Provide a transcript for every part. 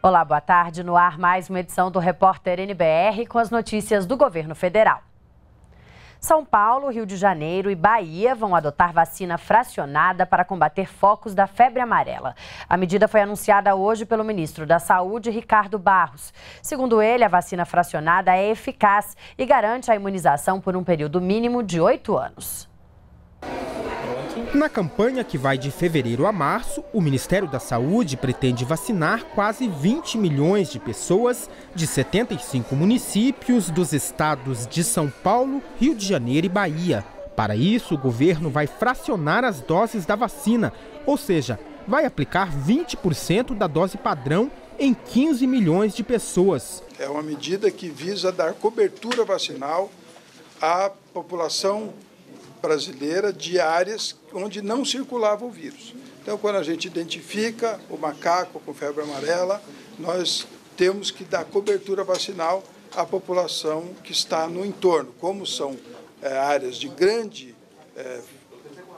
Olá, boa tarde. No ar, mais uma edição do Repórter NBR com as notícias do governo federal. São Paulo, Rio de Janeiro e Bahia vão adotar vacina fracionada para combater focos da febre amarela. A medida foi anunciada hoje pelo ministro da Saúde, Ricardo Barros. Segundo ele, a vacina fracionada é eficaz e garante a imunização por um período mínimo de oito anos. Na campanha que vai de fevereiro a março, o Ministério da Saúde pretende vacinar quase 20 milhões de pessoas de 75 municípios dos estados de São Paulo, Rio de Janeiro e Bahia. Para isso, o governo vai fracionar as doses da vacina, ou seja, vai aplicar 20% da dose padrão em 15 milhões de pessoas. É uma medida que visa dar cobertura vacinal à população brasileira de áreas onde não circulava o vírus. Então, quando a gente identifica o macaco com febre amarela, nós temos que dar cobertura vacinal à população que está no entorno. Como são é, áreas de grande é,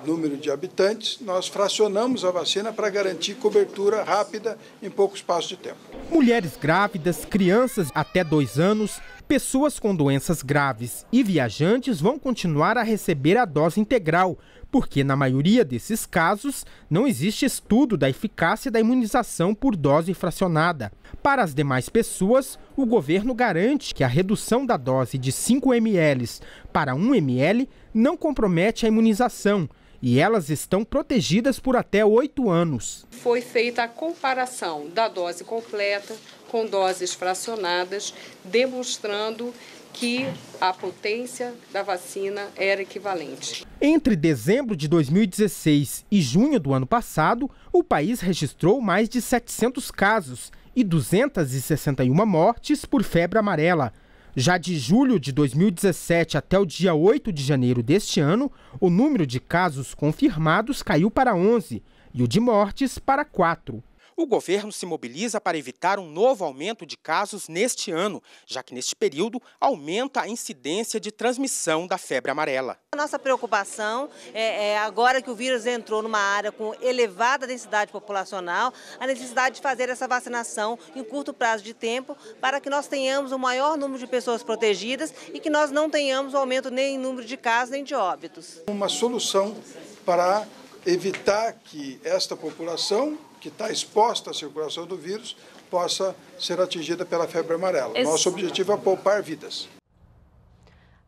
número de habitantes, nós fracionamos a vacina para garantir cobertura rápida em pouco espaço de tempo. Mulheres grávidas, crianças até dois anos Pessoas com doenças graves e viajantes vão continuar a receber a dose integral, porque na maioria desses casos não existe estudo da eficácia da imunização por dose fracionada. Para as demais pessoas, o governo garante que a redução da dose de 5 ml para 1 ml não compromete a imunização, e elas estão protegidas por até oito anos. Foi feita a comparação da dose completa com doses fracionadas, demonstrando que a potência da vacina era equivalente. Entre dezembro de 2016 e junho do ano passado, o país registrou mais de 700 casos e 261 mortes por febre amarela. Já de julho de 2017 até o dia 8 de janeiro deste ano, o número de casos confirmados caiu para 11 e o de mortes para 4. O governo se mobiliza para evitar um novo aumento de casos neste ano, já que neste período aumenta a incidência de transmissão da febre amarela. A nossa preocupação é, é agora que o vírus entrou numa área com elevada densidade populacional, a necessidade de fazer essa vacinação em curto prazo de tempo para que nós tenhamos o maior número de pessoas protegidas e que nós não tenhamos aumento nem em número de casos nem de óbitos. Uma solução para evitar que esta população, que está exposta à circulação do vírus, possa ser atingida pela febre amarela. Esse... Nosso objetivo é poupar vidas.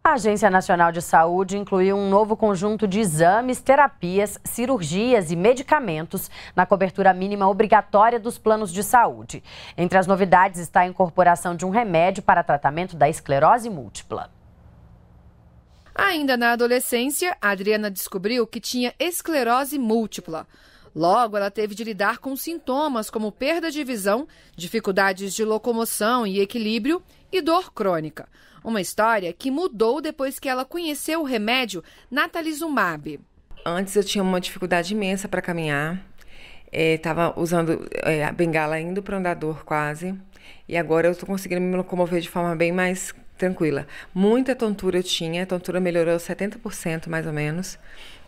A Agência Nacional de Saúde incluiu um novo conjunto de exames, terapias, cirurgias e medicamentos na cobertura mínima obrigatória dos planos de saúde. Entre as novidades está a incorporação de um remédio para tratamento da esclerose múltipla. Ainda na adolescência, Adriana descobriu que tinha esclerose múltipla. Logo, ela teve de lidar com sintomas como perda de visão, dificuldades de locomoção e equilíbrio e dor crônica. Uma história que mudou depois que ela conheceu o remédio natalizumab. Antes eu tinha uma dificuldade imensa para caminhar. Estava é, usando é, a bengala indo para o andador quase. E agora eu estou conseguindo me locomover de forma bem mais tranquila. Muita tontura eu tinha, a tontura melhorou 70% mais ou menos.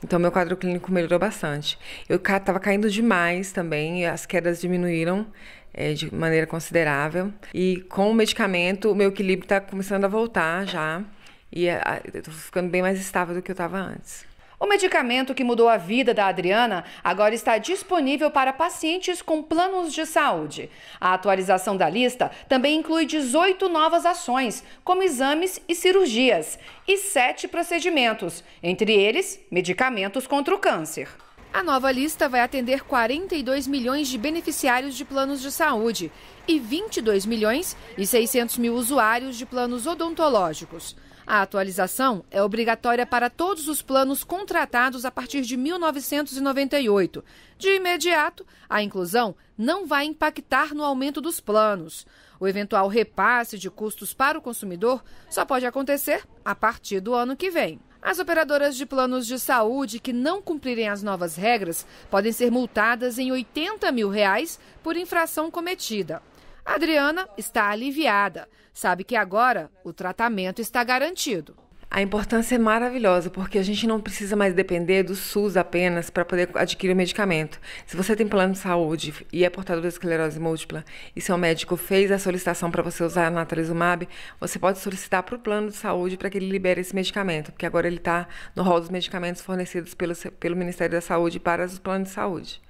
Então, meu quadro clínico melhorou bastante. Eu estava caindo demais também, as quedas diminuíram é, de maneira considerável. E com o medicamento, o meu equilíbrio está começando a voltar já. E eu tô ficando bem mais estável do que eu estava antes. O medicamento que mudou a vida da Adriana agora está disponível para pacientes com planos de saúde. A atualização da lista também inclui 18 novas ações, como exames e cirurgias, e 7 procedimentos, entre eles medicamentos contra o câncer. A nova lista vai atender 42 milhões de beneficiários de planos de saúde e 22 milhões e 600 mil usuários de planos odontológicos. A atualização é obrigatória para todos os planos contratados a partir de 1998. De imediato, a inclusão não vai impactar no aumento dos planos. O eventual repasse de custos para o consumidor só pode acontecer a partir do ano que vem. As operadoras de planos de saúde que não cumprirem as novas regras podem ser multadas em 80 mil reais por infração cometida. Adriana está aliviada. Sabe que agora o tratamento está garantido. A importância é maravilhosa, porque a gente não precisa mais depender do SUS apenas para poder adquirir o medicamento. Se você tem plano de saúde e é portador de esclerose múltipla e seu médico fez a solicitação para você usar a natalizumab, você pode solicitar para o plano de saúde para que ele libere esse medicamento, porque agora ele está no rol dos medicamentos fornecidos pelo, pelo Ministério da Saúde para os planos de saúde.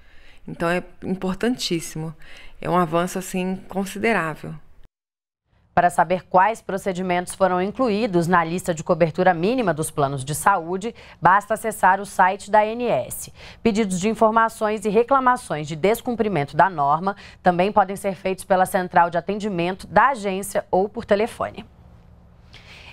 Então é importantíssimo é um avanço assim considerável. Para saber quais procedimentos foram incluídos na lista de cobertura mínima dos planos de saúde, basta acessar o site da ANS. Pedidos de informações e reclamações de descumprimento da norma também podem ser feitos pela central de atendimento da agência ou por telefone.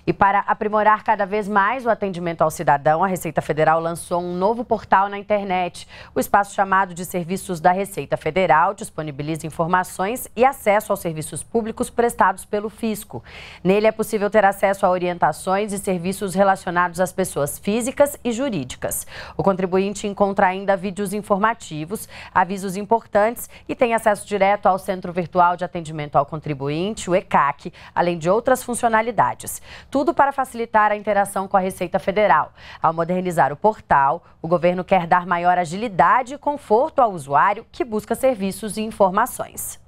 E para aprimorar cada vez mais o atendimento ao cidadão, a Receita Federal lançou um novo portal na internet. O espaço chamado de Serviços da Receita Federal disponibiliza informações e acesso aos serviços públicos prestados pelo fisco. Nele é possível ter acesso a orientações e serviços relacionados às pessoas físicas e jurídicas. O contribuinte encontra ainda vídeos informativos, avisos importantes e tem acesso direto ao Centro Virtual de Atendimento ao Contribuinte, o ECAC, além de outras funcionalidades tudo para facilitar a interação com a Receita Federal. Ao modernizar o portal, o governo quer dar maior agilidade e conforto ao usuário que busca serviços e informações.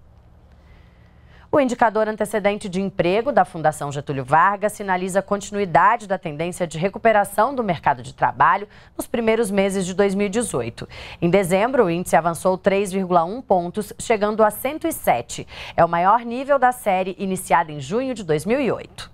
O indicador antecedente de emprego da Fundação Getúlio Vargas sinaliza a continuidade da tendência de recuperação do mercado de trabalho nos primeiros meses de 2018. Em dezembro, o índice avançou 3,1 pontos, chegando a 107. É o maior nível da série iniciada em junho de 2008.